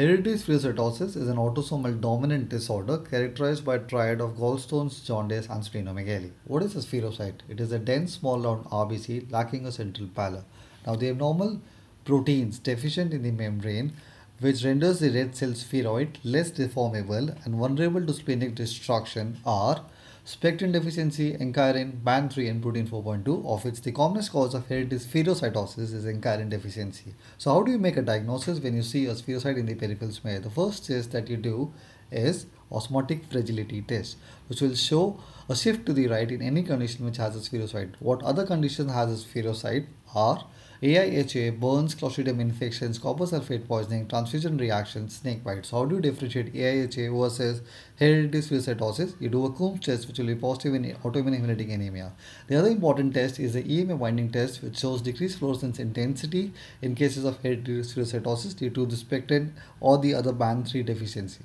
Hereditary spherocytosis is an autosomal dominant disorder characterized by a triad of gallstones, jaundice, and splenomegaly. What is a spherocyte? It is a dense, small round RBC lacking a central pallor. Now, the abnormal proteins deficient in the membrane, which renders the red cell spheroid less deformable and vulnerable to splenic destruction, are Spectrin deficiency, enchirin, band 3 and protein 4.2 of which the commonest cause of is spherocytosis is enchirin deficiency. So how do you make a diagnosis when you see a spherocyte in the peripheral smear? The first test that you do is osmotic fragility test, which will show a shift to the right in any condition which has a spherocyte. What other condition has a spherocyte are AIHA, burns, clostridium infections, copper sulfate poisoning, transfusion reactions, snake bites. How do you differentiate AIHA versus hereditary spherocytosis? You do a Coombs test which will be positive in autoimmune hemolytic anemia. The other important test is the EMA binding test which shows decreased fluorescence intensity in cases of hereditary spherocytosis due to the spectrin or the other band 3 deficiency.